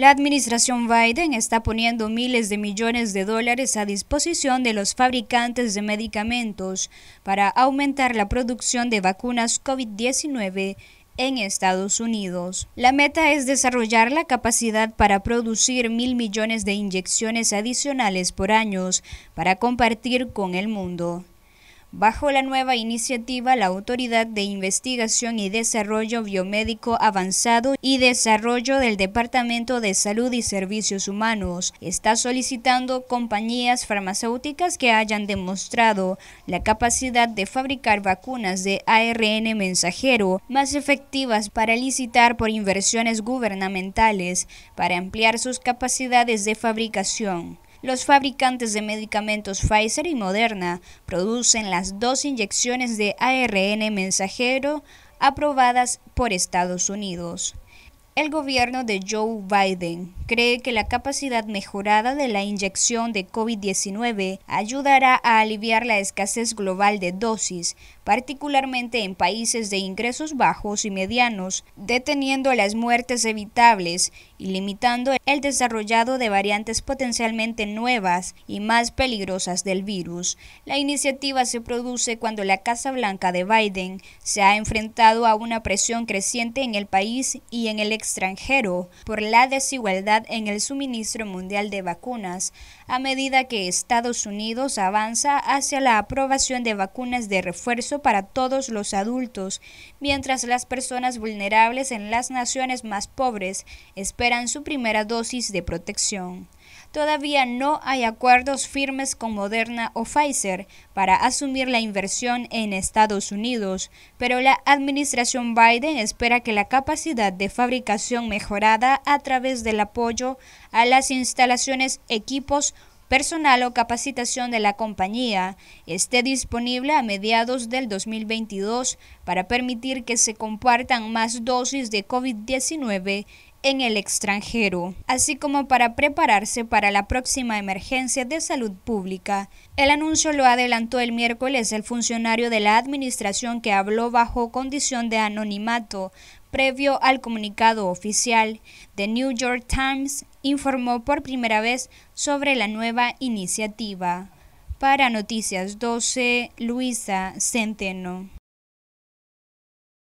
La administración Biden está poniendo miles de millones de dólares a disposición de los fabricantes de medicamentos para aumentar la producción de vacunas COVID-19 en Estados Unidos. La meta es desarrollar la capacidad para producir mil millones de inyecciones adicionales por años para compartir con el mundo. Bajo la nueva iniciativa, la Autoridad de Investigación y Desarrollo Biomédico Avanzado y Desarrollo del Departamento de Salud y Servicios Humanos está solicitando compañías farmacéuticas que hayan demostrado la capacidad de fabricar vacunas de ARN mensajero más efectivas para licitar por inversiones gubernamentales para ampliar sus capacidades de fabricación. Los fabricantes de medicamentos Pfizer y Moderna producen las dos inyecciones de ARN mensajero aprobadas por Estados Unidos. El gobierno de Joe Biden cree que la capacidad mejorada de la inyección de COVID-19 ayudará a aliviar la escasez global de dosis, particularmente en países de ingresos bajos y medianos, deteniendo las muertes evitables y limitando el desarrollado de variantes potencialmente nuevas y más peligrosas del virus. La iniciativa se produce cuando la Casa Blanca de Biden se ha enfrentado a una presión creciente en el país y en el extranjero por la desigualdad en el suministro mundial de vacunas, a medida que Estados Unidos avanza hacia la aprobación de vacunas de refuerzo para todos los adultos, mientras las personas vulnerables en las naciones más pobres esperan su primera dosis de protección. Todavía no hay acuerdos firmes con Moderna o Pfizer para asumir la inversión en Estados Unidos, pero la administración Biden espera que la capacidad de fabricación mejorada a través del apoyo a las instalaciones, equipos, personal o capacitación de la compañía esté disponible a mediados del 2022 para permitir que se compartan más dosis de COVID-19 en el extranjero, así como para prepararse para la próxima emergencia de salud pública. El anuncio lo adelantó el miércoles el funcionario de la administración que habló bajo condición de anonimato previo al comunicado oficial. The New York Times informó por primera vez sobre la nueva iniciativa. Para Noticias 12, Luisa Centeno.